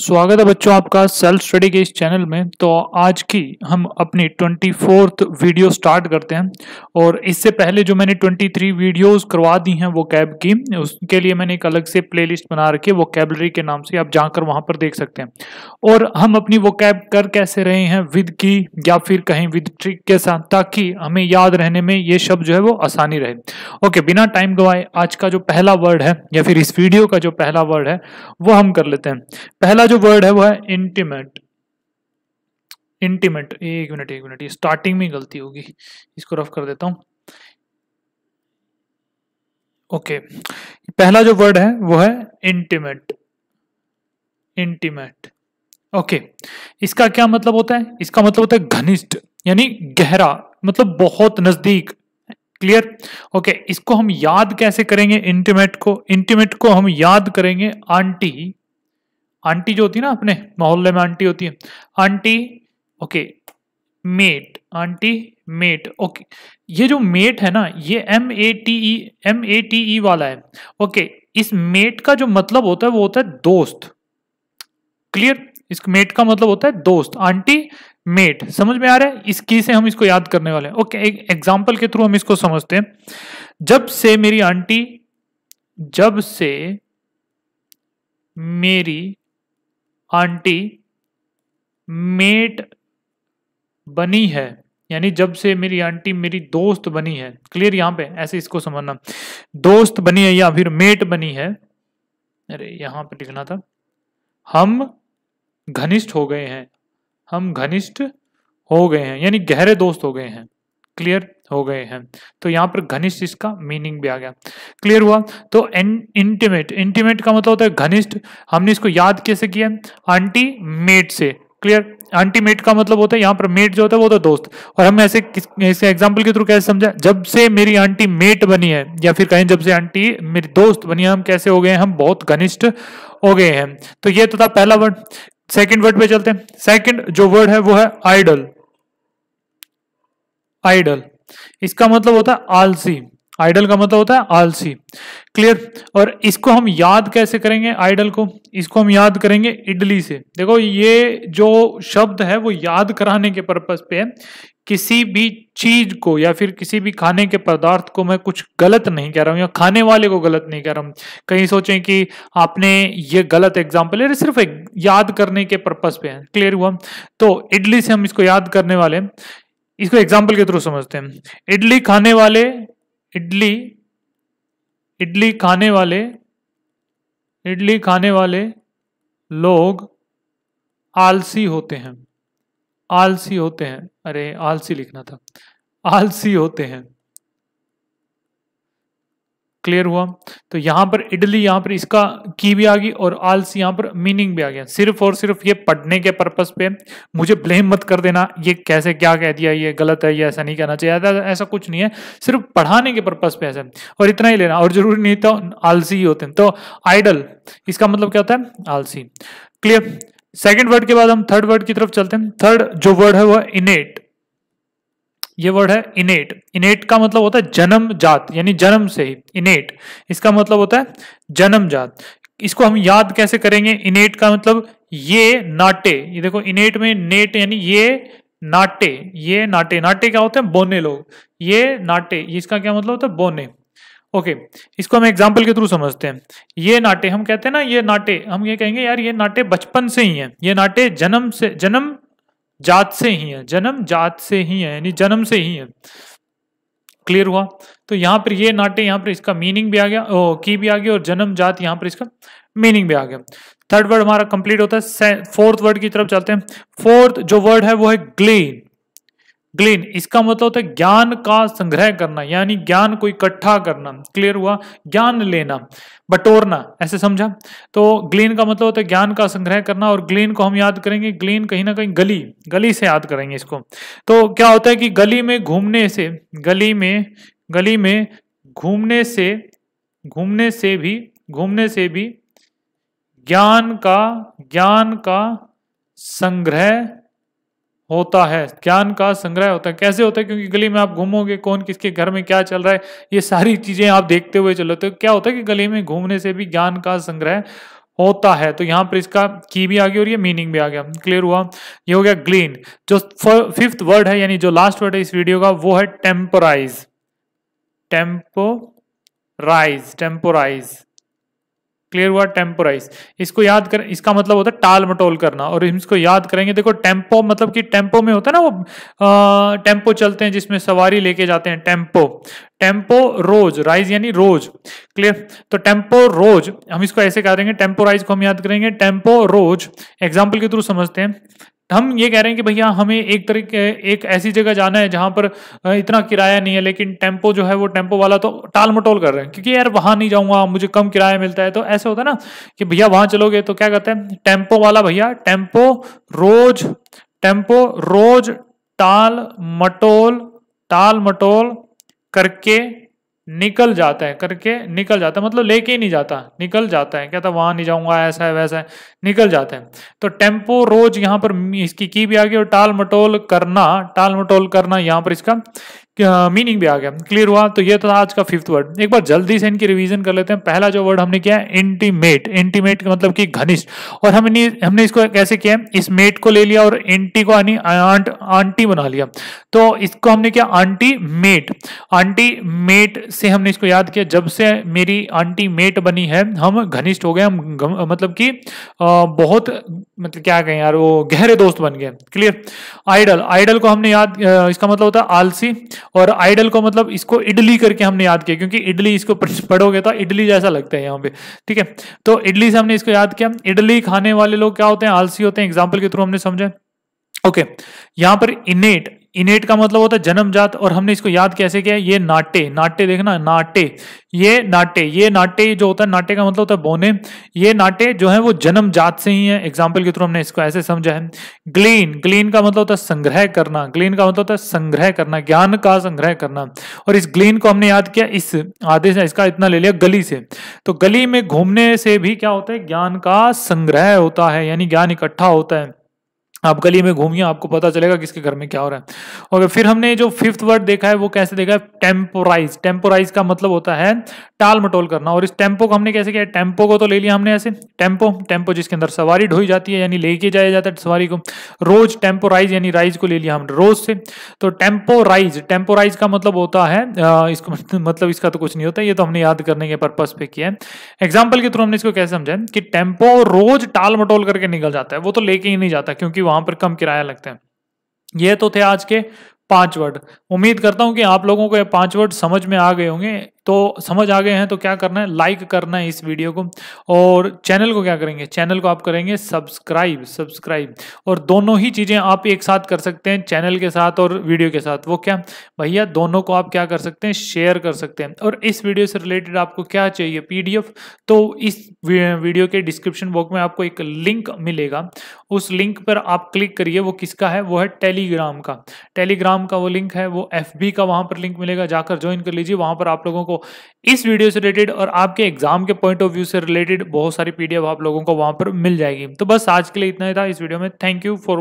स्वागत है बच्चों आपका सेल्फ स्टडी के इस चैनल में तो आज की हम अपनी ट्वेंटी फोर्थ वीडियो स्टार्ट करते हैं और इससे पहले जो मैंने ट्वेंटी थ्री वीडियोज़ करवा दी हैं वो कैब की उसके लिए मैंने एक अलग से प्लेलिस्ट बना रखी है वो कैबलरी के नाम से आप जाकर वहाँ पर देख सकते हैं और हम अपनी वो कैब कर कैसे रहे हैं विद की या फिर कहीं विद ट्रिक के साथ ताकि हमें याद रहने में ये शब्द जो है वो आसानी रहे ओके बिना टाइम गवाए आज का जो पहला वर्ड है या फिर इस वीडियो का जो पहला वर्ड है वो हम कर लेते हैं पहला जो वर्ड है वो है इंटीमेट इंटीमेट एक मिनट एक मिनट ये स्टार्टिंग में गलती होगी इसको रफ कर देता हूं ओके पहला जो वर्ड है वो है इंटीमेट इंटीमेट ओके इसका क्या मतलब होता है इसका मतलब होता है घनिष्ठ यानी गहरा मतलब बहुत नजदीक क्लियर ओके इसको हम याद कैसे करेंगे इंटीमेट को इंटीमेट को हम याद करेंगे आंटी आंटी जो होती है ना अपने मोहल्ले में आंटी होती है aunty okay mate aunty mate okay ये जो मेट है ना ये M A T E M A T E वाला है ओके इस मेट का जो मतलब होता है वो होता है दोस्त क्लियर इस मेट का मतलब होता है दोस्त आंटी मेट समझ में आ रहा है इसकी से हम इसको याद करने वाले हैं ओके एक एग्जाम्पल के थ्रू हम इसको समझते हैं जब से मेरी आंटी जब से मेरी आंटी मेट बनी है यानी जब से मेरी आंटी मेरी दोस्त बनी है क्लियर यहां पे ऐसे इसको समझना दोस्त बनी है या फिर मेट बनी है अरे यहां पे लिखना था हम घनिष्ठ हो गए हैं हम घनिष्ठ हो गए हैं यानी गहरे दोस्त हो गए हैं क्लियर हो गए हैं तो यहाँ पर घनिष्ठ इसका मीनिंग भी आ गया क्लियर हुआ तो एन इंटीमेट इंटीमेट का मतलब होता है घनिष्ठ हमने इसको याद कैसे किया आंटी मेट से क्लियर आंटी मेट का मतलब होता है यहाँ पर मेट जो होता है वो होता तो है दोस्त और हम ऐसे किस एग्जाम्पल के थ्रू कैसे समझा जब से मेरी आंटी मेट बनी है या फिर कहें जब से आंटी मेरी दोस्त बनी है हम कैसे हो गए हैं हम बहुत घनिष्ठ हो गए हैं तो ये तो था पहला वर्ड सेकेंड वर्ड पे चलते हैं सेकेंड जो वर्ड है वो है आइडल आइडल इसका मतलब होता है आलसी आइडल का मतलब होता है आलसी क्लियर और इसको हम याद कैसे करेंगे आइडल को इसको हम याद करेंगे इडली से देखो ये जो शब्द है वो याद कराने के पर्पज पे है किसी भी चीज को या फिर किसी भी खाने के पदार्थ को मैं कुछ गलत नहीं कह रहा हूँ या खाने वाले को गलत नहीं कह रहा हूँ कहीं सोचें कि आपने ये गलत एग्जाम्पल है सिर्फ याद करने के पर्पज पे है क्लियर हुआ तो इडली से हम इसको याद करने वाले हैं इसको एग्जाम्पल के थ्रू समझते हैं इडली खाने वाले इडली इडली खाने वाले इडली खाने वाले लोग आलसी होते हैं आलसी होते हैं अरे आलसी लिखना था आलसी होते हैं क्लियर हुआ तो यहाँ पर इडली यहाँ पर इसका की भी आ गई और आलस यहाँ पर मीनिंग भी आ गया सिर्फ और सिर्फ ये पढ़ने के पर्पज पे मुझे ब्लेम मत कर देना ये कैसे क्या कह दिया ये गलत है ये ऐसा नहीं कहना चाहिए ऐसा कुछ नहीं है सिर्फ पढ़ाने के पर्पज पे ऐसे और इतना ही लेना और जरूरी नहीं तो आलसी ही होते हैं तो आइडल इसका मतलब क्या होता है आलसी क्लियर सेकेंड वर्ड के बाद हम थर्ड वर्ड की तरफ चलते हैं थर्ड जो वर्ड है वह इनेट ये वर्ड है इनेट इनेट का मतलब होता है जन्म जात यानी जन्म से ही इनेट इसका मतलब होता है जन्म जात इसको हम याद कैसे करेंगे इनेट का मतलब ये नाटे ये देखो इनेट में नेट यानी ये नाटे ये नाटे नाटे क्या होते हैं बोने लोग ये नाटे इसका क्या मतलब होता है बोने ओके okay, इसको हम एग्जाम्पल के थ्रू समझते हैं ये नाटे हम कहते हैं ना ये नाटे हम ये कहेंगे यार ये नाटे बचपन से ही हैं ये नाटे जन्म से जन्म जात से ही है जन्म जात से ही है यानी जन्म से ही है क्लियर हुआ तो यहाँ पर ये नाटे यहाँ पर इसका मीनिंग भी आ गया ओ, की भी आ गया और जन्म जात यहाँ पर इसका मीनिंग भी आ गया थर्ड वर्ड हमारा कंप्लीट होता है फोर्थ वर्ड की तरफ चलते हैं फोर्थ जो वर्ड है वो है ग्लेन ग्लीन इसका मतलब होता है ज्ञान का संग्रह करना यानी ज्ञान को इकट्ठा करना क्लियर हुआ ज्ञान लेना बटोरना ऐसे समझा तो ग्लीन का मतलब होता है ज्ञान का संग्रह करना और ग्लीन को हम याद करेंगे ग्लीन कहीं ना कहीं गली गली से याद करेंगे इसको तो क्या होता है कि गली में घूमने से गली में गली में घूमने से घूमने से भी घूमने से भी ज्ञान का ज्ञान का संग्रह होता है ज्ञान का संग्रह होता है कैसे होता है क्योंकि गली में आप घूमोगे कौन किसके घर में क्या चल रहा है ये सारी चीजें आप देखते हुए चलो तो क्या होता है कि गली में घूमने से भी ज्ञान का संग्रह होता है तो यहाँ पर इसका की भी आ गया और ये मीनिंग भी आ गया क्लियर हुआ ये हो गया ग्लीन जो फिफ्थ वर्ड है यानी जो लास्ट वर्ड है इस वीडियो का वो है टेम्पोराइज टेम्पोराइज टेम्पोराइज क्लियर हुआ टेम्पोराइज इसको याद कर इसका मतलब होता है टाल मटोल करना और इसको याद करेंगे देखो टेम्पो मतलब कि टेम्पो में होता है ना वो टेम्पो चलते हैं जिसमें सवारी लेके जाते हैं टेम्पो टेम्पो रोज राइज यानी रोज क्लियर तो टेम्पो रोज हम इसको ऐसे कह देंगे टेम्पोराइज को हम याद करेंगे टेम्पो रोज एग्जाम्पल के थ्रू समझते हैं हम ये कह रहे हैं कि भैया हमें एक तरीके एक ऐसी जगह जाना है जहां पर इतना किराया नहीं है लेकिन टेम्पो जो है वो टेम्पो वाला तो टाल मटोल कर रहे हैं क्योंकि यार वहां नहीं जाऊंगा मुझे कम किराया मिलता है तो ऐसे होता है ना कि भैया वहां चलोगे तो क्या कहते हैं टेम्पो वाला भैया टेम्पो रोज टेम्पो रोज टाल मटोल टाल मटोल करके निकल जाता है करके निकल जाता है मतलब लेके ही नहीं जाता निकल जाता है कहता वहां नहीं जाऊंगा ऐसा है वैसा है निकल जाते हैं तो टेम्पो रोज यहाँ पर इसकी की भी आ गई और टाल मटोल करना टाल मटोल करना यहाँ पर इसका मीनिंग हाँ, भी आ गया क्लियर हुआ तो ये था आज का फिफ्थ वर्ड एक बार जल्दी से इनकी रिवीजन कर लेते हैं पहला जो वर्ड हमने किया है इंटीमेट इंटीमेट का मतलब कि घनिष्ठ और हमने हमने इसको कैसे किया इस मेट को ले लिया और एंटी को यानी आंट आंटी बना लिया तो इसको हमने किया आंटी मेट आंटी मेट से हमने इसको याद किया जब से मेरी आंटी मेट बनी है हम घनिष्ठ हो गए हम मतलब कि बहुत मतलब क्या कहें यार वो गहरे दोस्त बन गए क्लियर आइडल आइडल को हमने याद इसका मतलब होता है आलसी और आइडल को मतलब इसको इडली करके हमने याद किया क्योंकि इडली इसको पढ़ोगे तो इडली जैसा लगता है यहाँ पे ठीक है तो इडली से हमने इसको याद किया इडली खाने वाले लोग क्या होते हैं आलसी होते हैं एग्जाम्पल के थ्रू हमने समझा ओके okay, यहाँ पर इनेट इनेट का मतलब होता है जन्मजात और हमने इसको याद कैसे किया ये नाट्य नाट्य देखना नाट्य ये नाट्य ये नाट्य जो होता है नाट्य का मतलब होता है बोने ये नाट्य जो है वो जन्मजात से ही है एग्जाम्पल के थ्रू हमने इसको ऐसे समझा है ग्लीन ग्लीन का मतलब होता है संग्रह करना ग्लीन का मतलब होता है संग्रह करना ज्ञान का संग्रह करना और इस ग्लीन को हमने याद किया इस आदेश इसका इतना ले लिया गली से तो गली में घूमने से भी क्या होता है ज्ञान का संग्रह होता है यानी ज्ञान इकट्ठा होता है आप गली में घूमिए आपको पता चलेगा किसके घर में क्या हो रहा है ओके फिर हमने जो फिफ्थ वर्ड देखा है वो कैसे देखा है टेम्पोराइज टेम्पोराइज का मतलब होता है टाल मटोल करना और इस टेम्पो को हमने कैसे किया टेम्पो को तो ले लिया हमने ऐसे टेम्पो टेम्पो जिसके अंदर सवारी ढोई जाती है यानी लेके जाया जाता है सवारी को रोज टेम्पोराइज यानी राइज को ले लिया हमने रोज से तो टेम्पोराइज टेम्पोराइज का मतलब होता है इसको मतलब इसका तो कुछ नहीं होता ये तो हमने याद करने के पर्पज पे किया है एग्जाम्पल के थ्रू हमने इसको कैसे समझा कि टेम्पो रोज टाल मटोल करके निकल जाता है वो तो लेके ही नहीं जाता क्योंकि वहां पर कम किराया लगता है ये तो थे आज के पांच वर्ड उम्मीद करता हूं कि आप लोगों को ये पांच वर्ड समझ में आ गए होंगे तो समझ आ गए हैं तो क्या करना है लाइक करना है इस वीडियो को और चैनल को क्या करेंगे चैनल को आप करेंगे सब्सक्राइब सब्सक्राइब और दोनों ही चीज़ें आप एक साथ कर सकते हैं चैनल के साथ और वीडियो के साथ वो क्या भैया दोनों को आप क्या कर सकते हैं शेयर कर सकते हैं और इस वीडियो से रिलेटेड आपको क्या चाहिए पीडीएफ तो इस वीडियो के डिस्क्रिप्शन बॉक्स में आपको एक लिंक मिलेगा उस लिंक पर आप क्लिक करिए वो किसका है वो है टेलीग्राम का टेलीग्राम का वो लिंक है वो एफ का वहाँ पर लिंक मिलेगा जाकर ज्वाइन कर लीजिए वहाँ पर आप लोगों को इस वीडियो से रिलेटेड और आपके एग्जाम के पॉइंट ऑफ व्यू से रिलेटेड बहुत सारी पीडीएफ आप लोगों को वहां पर मिल जाएगी तो बस आज के लिए इतना ही था इस वीडियो में थैंक यू फॉर